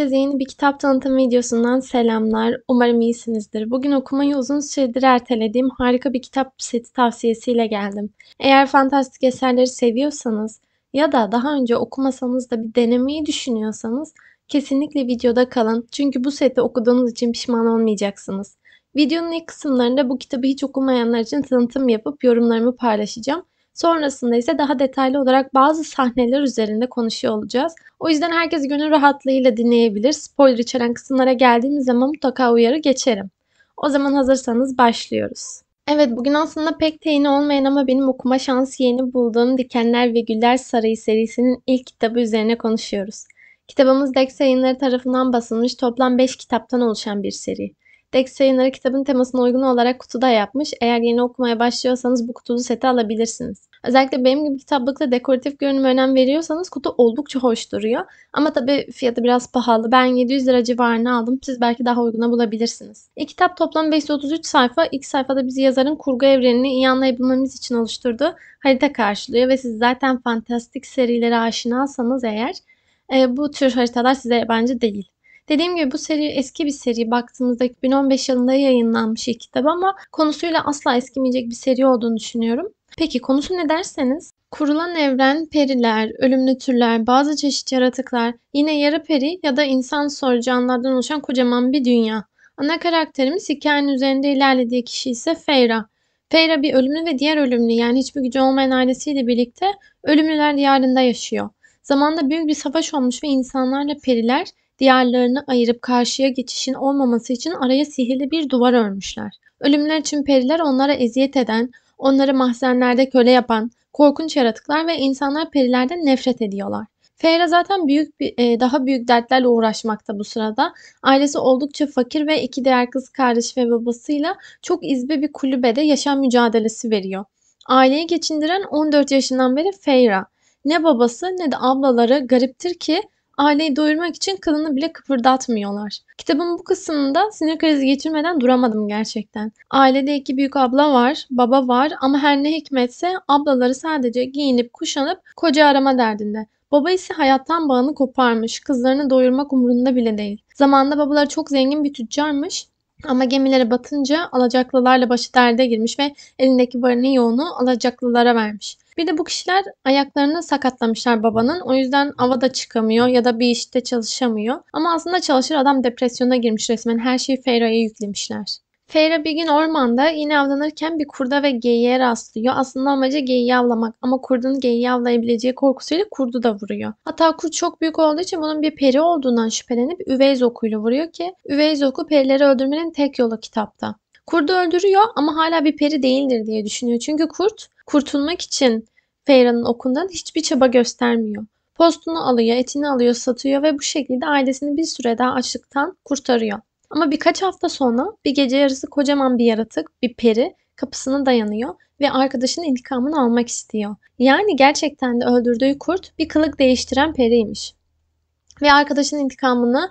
Herkese yeni bir kitap tanıtım videosundan selamlar. Umarım iyisinizdir. Bugün okumayı uzun süredir ertelediğim harika bir kitap seti tavsiyesiyle geldim. Eğer fantastik eserleri seviyorsanız ya da daha önce okumasanız da bir denemeyi düşünüyorsanız kesinlikle videoda kalın. Çünkü bu seti okuduğunuz için pişman olmayacaksınız. Videonun ilk kısımlarında bu kitabı hiç okumayanlar için tanıtım yapıp yorumlarımı paylaşacağım. Sonrasında ise daha detaylı olarak bazı sahneler üzerinde konuşuyor olacağız. O yüzden herkes gönül rahatlığıyla dinleyebilir. Spoiler içeren kısımlara geldiğimiz zaman mutlaka uyarı geçerim. O zaman hazırsanız başlıyoruz. Evet bugün aslında pek de yeni olmayan ama benim okuma şansı yeni bulduğum Dikenler ve Güller Sarayı serisinin ilk kitabı üzerine konuşuyoruz. Kitabımız Dex yayınları tarafından basılmış toplam 5 kitaptan oluşan bir seri. Dex yayınları kitabın temasına uygun olarak kutuda yapmış. Eğer yeni okumaya başlıyorsanız bu kutulu seti alabilirsiniz. Özellikle benim gibi kitaplıkta dekoratif görünüme önem veriyorsanız kutu oldukça hoş duruyor. Ama tabii fiyatı biraz pahalı. Ben 700 lira civarına aldım. Siz belki daha uyguna bulabilirsiniz. E, kitap toplam 533 sayfa. İlk sayfada bizi yazarın kurgu evrenini iyi anlayabilmemiz için oluşturduğu harita karşılıyor ve siz zaten fantastik serilere aşinasanız eğer e, bu tür haritalar size yabancı değil. Dediğim gibi bu seri eski bir seri. Baktığımızda 2015 yılında yayınlanmış ilk kitap ama konusuyla asla eskimeyecek bir seri olduğunu düşünüyorum. Peki konusu ne derseniz Kurulan evren, periler, ölümlü türler, bazı çeşit yaratıklar, yine yarı peri ya da insan soru canlılardan oluşan kocaman bir dünya. Ana karakterimiz hikayenin üzerinde ilerlediği kişi ise Feyra. Feyra bir ölümlü ve diğer ölümlü yani hiçbir gücü olmayan ailesiyle birlikte ölümlüler diyarında yaşıyor. Zamanda büyük bir savaş olmuş ve insanlarla periler diyarlarını ayırıp karşıya geçişin olmaması için araya sihirli bir duvar örmüşler. Ölümler için periler onlara eziyet eden, Onları mahzenlerde köle yapan korkunç yaratıklar ve insanlar perilerden nefret ediyorlar. Feyre zaten büyük bir, e, daha büyük dertlerle uğraşmakta bu sırada. Ailesi oldukça fakir ve iki diğer kız kardeş ve babasıyla çok izbe bir kulübede yaşam mücadelesi veriyor. Aileyi geçindiren 14 yaşından beri Feyra. Ne babası ne de ablaları gariptir ki aileyi doyurmak için kadını bile kıpırdatmıyorlar. Kitabın bu kısmında sinir krizi geçirmeden duramadım gerçekten. Ailede iki büyük abla var, baba var ama her ne hikmetse ablaları sadece giyinip kuşanıp koca arama derdinde. Baba ise hayattan bağını koparmış, kızlarını doyurmak umurunda bile değil. Zamanında babaları çok zengin bir tüccarmış ama gemilere batınca alacaklılarla başı derde girmiş ve elindeki varının yoğunu alacaklılara vermiş. Bir de bu kişiler ayaklarını sakatlamışlar babanın. O yüzden avada çıkamıyor ya da bir işte çalışamıyor. Ama aslında çalışır adam depresyona girmiş resmen. Her şeyi Feyra'ya yüklemişler. Feyre bir gün ormanda yine avlanırken bir kurda ve geyiğe rastlıyor. Aslında amacı geyiği avlamak ama kurdun geyiği avlayabileceği korkusuyla kurdu da vuruyor. Hatta kurt çok büyük olduğu için bunun bir peri olduğundan şüphelenip üveyz okuyla vuruyor ki üveyz oku perileri öldürmenin tek yolu kitapta. Kurdu öldürüyor ama hala bir peri değildir diye düşünüyor. Çünkü kurt kurtulmak için Feyra'nın okundan hiçbir çaba göstermiyor. Postunu alıyor, etini alıyor, satıyor ve bu şekilde ailesini bir süre daha açlıktan kurtarıyor. Ama birkaç hafta sonra bir gece yarısı kocaman bir yaratık, bir peri kapısına dayanıyor ve arkadaşının intikamını almak istiyor. Yani gerçekten de öldürdüğü kurt bir kılık değiştiren periymiş. Ve arkadaşının intikamını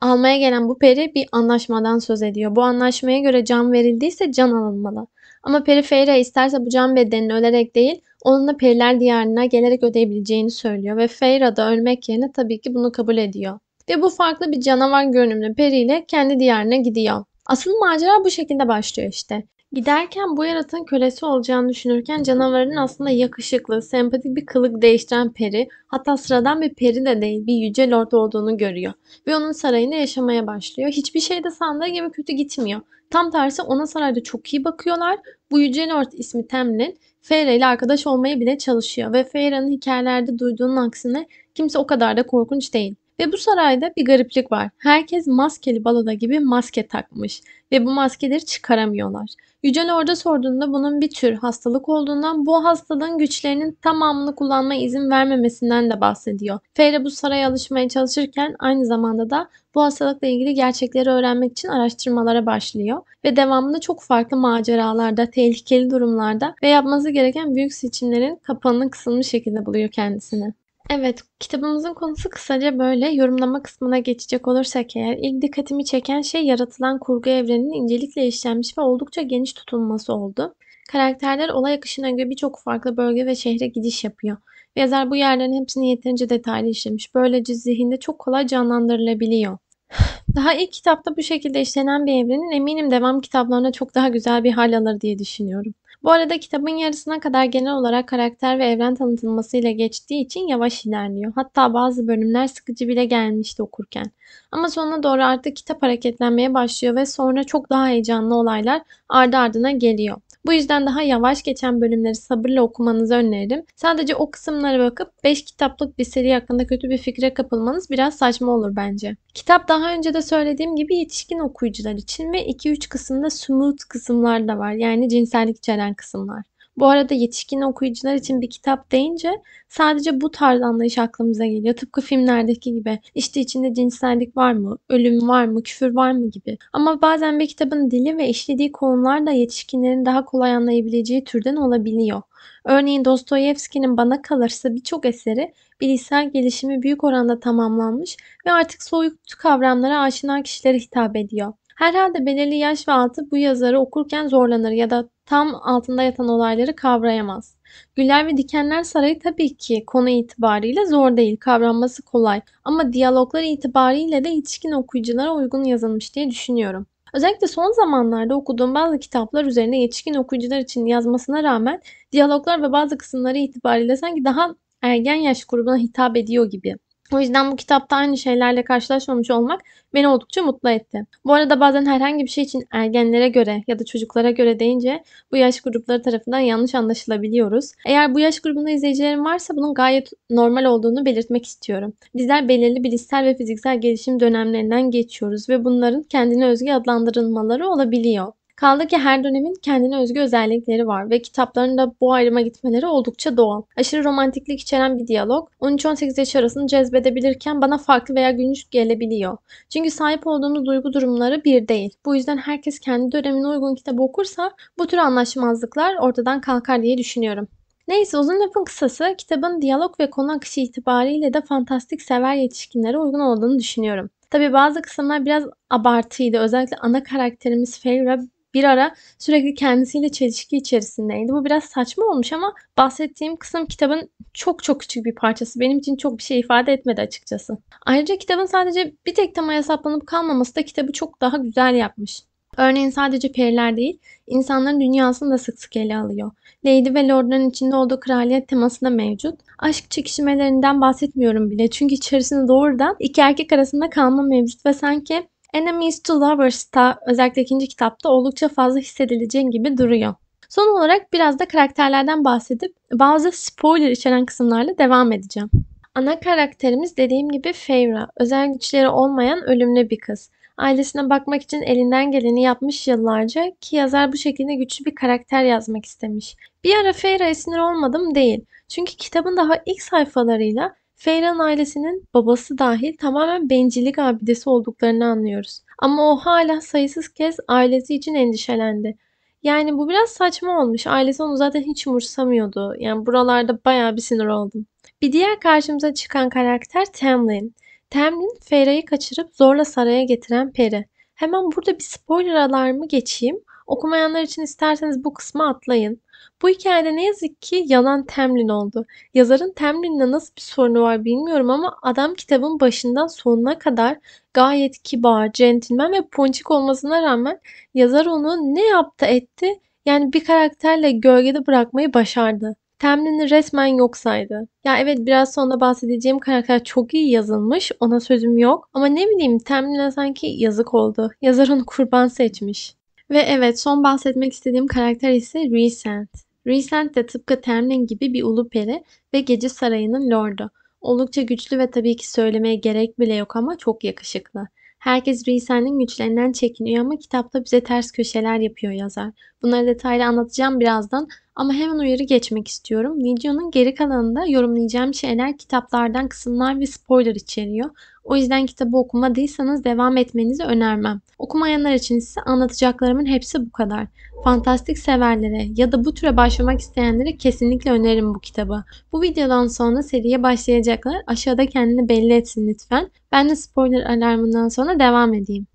almaya gelen bu peri bir anlaşmadan söz ediyor. Bu anlaşmaya göre can verildiyse can alınmalı. Ama peri Feyre isterse bu can bedenini ölerek değil onunla periler diyarına gelerek ödeyebileceğini söylüyor ve Feyre da ölmek yerine tabii ki bunu kabul ediyor. Ve bu farklı bir canavar görünümlü periyle kendi diyarına gidiyor. Asıl macera bu şekilde başlıyor işte. Giderken bu yaratığın kölesi olacağını düşünürken canavarın aslında yakışıklı, sempatik bir kılık değiştiren peri, hatta sıradan bir peri de değil bir yüce lord olduğunu görüyor. Ve onun sarayında yaşamaya başlıyor. Hiçbir şey de sandığı gibi kötü gitmiyor. Tam tersi ona sarayda çok iyi bakıyorlar. Bu yüce Eugenort ismi Temlin Feyre ile arkadaş olmaya bile çalışıyor ve Feyre'nin hikayelerde duyduğunun aksine kimse o kadar da korkunç değil. Ve bu sarayda bir gariplik var. Herkes maskeli baloda gibi maske takmış ve bu maskeleri çıkaramıyorlar. Yücel orada sorduğunda bunun bir tür hastalık olduğundan bu hastalığın güçlerinin tamamını kullanma izin vermemesinden de bahsediyor. Feyre bu saraya alışmaya çalışırken aynı zamanda da bu hastalıkla ilgili gerçekleri öğrenmek için araştırmalara başlıyor ve devamında çok farklı maceralarda, tehlikeli durumlarda ve yapması gereken büyük seçimlerin kapanını kısılmış şekilde buluyor kendisini. Evet, kitabımızın konusu kısaca böyle. Yorumlama kısmına geçecek olursak eğer, ilk dikkatimi çeken şey yaratılan kurgu evreninin incelikle işlenmiş ve oldukça geniş tutulması oldu. Karakterler olay akışına göre birçok farklı bölge ve şehre gidiş yapıyor. Ve yazar bu yerlerin hepsini yeterince detaylı işlemiş. Böylece zihinde çok kolay canlandırılabiliyor. Daha ilk kitapta bu şekilde işlenen bir evrenin eminim devam kitaplarına çok daha güzel bir hal alır diye düşünüyorum. Bu arada kitabın yarısına kadar genel olarak karakter ve evren tanıtılmasıyla geçtiği için yavaş ilerliyor. Hatta bazı bölümler sıkıcı bile gelmişti okurken. Ama sonuna doğru artık kitap hareketlenmeye başlıyor ve sonra çok daha heyecanlı olaylar ardı ardına geliyor. Bu yüzden daha yavaş geçen bölümleri sabırla okumanızı öneririm. Sadece o kısımlara bakıp 5 kitaplık bir seri hakkında kötü bir fikre kapılmanız biraz saçma olur bence. Kitap daha önce de söylediğim gibi yetişkin okuyucular için ve 2-3 kısımda smooth kısımlar da var. Yani cinsellik içeren kısımlar. Bu arada yetişkin okuyucular için bir kitap deyince sadece bu tarz anlayış aklımıza geliyor. Tıpkı filmlerdeki gibi işte içinde cinsellik var mı, ölüm var mı, küfür var mı gibi. Ama bazen bir kitabın dili ve işlediği konular da yetişkinlerin daha kolay anlayabileceği türden olabiliyor. Örneğin Dostoyevski'nin bana kalırsa birçok eseri bilişsel gelişimi büyük oranda tamamlanmış ve artık soyut kavramlara aşina kişilere hitap ediyor. Herhalde belirli yaş ve altı bu yazarı okurken zorlanır ya da tam altında yatan olayları kavrayamaz. Güller ve Dikenler Sarayı tabii ki konu itibariyle zor değil, kavranması kolay ama diyaloglar itibariyle de yetişkin okuyuculara uygun yazılmış diye düşünüyorum. Özellikle son zamanlarda okuduğum bazı kitaplar üzerine yetişkin okuyucular için yazmasına rağmen diyaloglar ve bazı kısımları itibariyle sanki daha ergen yaş grubuna hitap ediyor gibi. O yüzden bu kitapta aynı şeylerle karşılaşmamış olmak beni oldukça mutlu etti. Bu arada bazen herhangi bir şey için ergenlere göre ya da çocuklara göre deyince bu yaş grupları tarafından yanlış anlaşılabiliyoruz. Eğer bu yaş grubunda izleyicilerim varsa bunun gayet normal olduğunu belirtmek istiyorum. Bizler belirli bilişsel ve fiziksel gelişim dönemlerinden geçiyoruz ve bunların kendine özgü adlandırılmaları olabiliyor. Kaldı ki her dönemin kendine özgü özellikleri var ve kitapların da bu ayrıma gitmeleri oldukça doğal. Aşırı romantiklik içeren bir diyalog 13-18 yaş arasını cezbedebilirken bana farklı veya günlük gelebiliyor. Çünkü sahip olduğumuz duygu durumları bir değil. Bu yüzden herkes kendi dönemine uygun kitabı okursa bu tür anlaşmazlıklar ortadan kalkar diye düşünüyorum. Neyse uzun lafın kısası kitabın diyalog ve konu akışı itibariyle de fantastik sever yetişkinlere uygun olduğunu düşünüyorum. Tabi bazı kısımlar biraz abartıydı. Özellikle ana karakterimiz Feyre bir ara sürekli kendisiyle çelişki içerisindeydi. Bu biraz saçma olmuş ama bahsettiğim kısım kitabın çok çok küçük bir parçası. Benim için çok bir şey ifade etmedi açıkçası. Ayrıca kitabın sadece bir tek tema hesaplanıp kalmaması da kitabı çok daha güzel yapmış. Örneğin sadece periler değil, insanların dünyasını da sık sık ele alıyor. Lady ve Lord'ların içinde olduğu kraliyet teması da mevcut. Aşk çekişmelerinden bahsetmiyorum bile çünkü içerisinde doğrudan iki erkek arasında kalma mevcut ve sanki Enemies to Lovers'ta özellikle ikinci kitapta oldukça fazla hissedileceğin gibi duruyor. Son olarak biraz da karakterlerden bahsedip bazı spoiler içeren kısımlarla devam edeceğim. Ana karakterimiz dediğim gibi Feyra. Özel güçleri olmayan ölümlü bir kız. Ailesine bakmak için elinden geleni yapmış yıllarca ki yazar bu şekilde güçlü bir karakter yazmak istemiş. Bir ara Feyra'ya sinir olmadım değil. Çünkü kitabın daha ilk sayfalarıyla Feyran ailesinin babası dahil tamamen bencillik abidesi olduklarını anlıyoruz. Ama o hala sayısız kez ailesi için endişelendi. Yani bu biraz saçma olmuş. Ailesi onu zaten hiç umursamıyordu. Yani buralarda baya bir sinir oldum. Bir diğer karşımıza çıkan karakter Tamlin. Tamlin Feyra'yı kaçırıp zorla saraya getiren peri. Hemen burada bir spoiler alarmı geçeyim. Okumayanlar için isterseniz bu kısmı atlayın. Bu hikayede ne yazık ki yalan temlin oldu. Yazarın temlinle nasıl bir sorunu var bilmiyorum ama adam kitabın başından sonuna kadar gayet kibar, centilmen ve ponçik olmasına rağmen yazar onu ne yaptı etti yani bir karakterle gölgede bırakmayı başardı. Temlin'i resmen yok saydı. Ya evet biraz sonra bahsedeceğim karakter çok iyi yazılmış. Ona sözüm yok. Ama ne bileyim Temlin'e sanki yazık oldu. Yazar onu kurban seçmiş. Ve evet son bahsetmek istediğim karakter ise Recent. Recent de tıpkı Termin gibi bir ulu peri ve Gece Sarayı'nın lordu. Oldukça güçlü ve tabii ki söylemeye gerek bile yok ama çok yakışıklı. Herkes Risen'in güçlerinden çekiniyor ama kitapta bize ters köşeler yapıyor yazar. Bunları detaylı anlatacağım birazdan ama hemen uyarı geçmek istiyorum. Videonun geri kalanında yorumlayacağım şeyler kitaplardan kısımlar ve spoiler içeriyor. O yüzden kitabı okumadıysanız devam etmenizi önermem. Okumayanlar için ise anlatacaklarımın hepsi bu kadar. Fantastik severlere ya da bu türe başlamak isteyenlere kesinlikle öneririm bu kitabı. Bu videodan sonra seriye başlayacaklar. Aşağıda kendini belli etsin lütfen. Ben de spoiler alarmından sonra devam edeyim.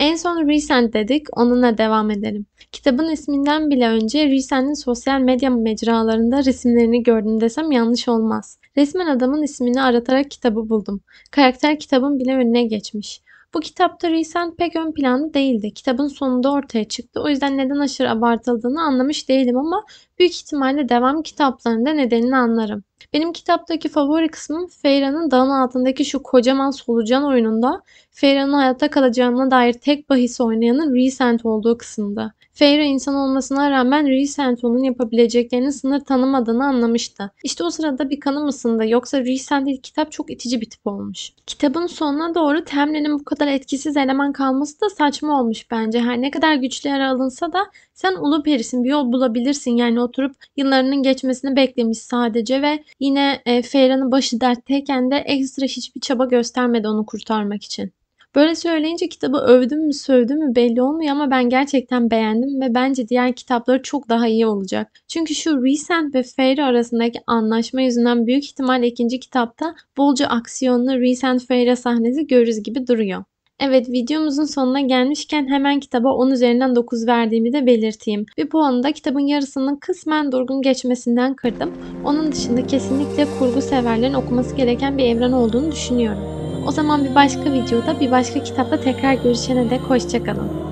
En son Recent dedik, onunla devam edelim. Kitabın isminden bile önce Recent'in sosyal medya mecralarında resimlerini gördüm desem yanlış olmaz. Resmen adamın ismini aratarak kitabı buldum. Karakter kitabın bile önüne geçmiş. Bu kitapta Recent pek ön planlı değildi. Kitabın sonunda ortaya çıktı. O yüzden neden aşırı abartıldığını anlamış değilim ama büyük ihtimalle devam kitaplarında nedenini anlarım. Benim kitaptaki favori kısmım Feyra'nın dağın altındaki şu kocaman solucan oyununda Feyra'nın hayatta kalacağına dair tek bahis oynayanın Recent olduğu kısımda. Feyre insan olmasına rağmen Recent onun yapabileceklerinin sınır tanımadığını anlamıştı. İşte o sırada bir kanım ısındı yoksa Recent ilk kitap çok itici bir tip olmuş. Kitabın sonuna doğru Temre'nin bu kadar etkisiz eleman kalması da saçma olmuş bence. Her ne kadar güçlü yara alınsa da sen ulu perisin bir yol bulabilirsin. Yani oturup yıllarının geçmesini beklemiş sadece ve yine e, Feyran'ın başı dertteyken de ekstra hiçbir çaba göstermedi onu kurtarmak için. Böyle söyleyince kitabı övdüm mü sövdüm mü belli olmuyor ama ben gerçekten beğendim ve bence diğer kitapları çok daha iyi olacak. Çünkü şu Recent ve Fairy arasındaki anlaşma yüzünden büyük ihtimal ikinci kitapta bolca aksiyonlu Recent Fairy sahnesi görürüz gibi duruyor. Evet videomuzun sonuna gelmişken hemen kitaba 10 üzerinden 9 verdiğimi de belirteyim. Bir puanı da kitabın yarısının kısmen durgun geçmesinden kırdım. Onun dışında kesinlikle kurgu severlerin okuması gereken bir evren olduğunu düşünüyorum. O zaman bir başka videoda bir başka kitapta tekrar görüşene dek hoşçakalın.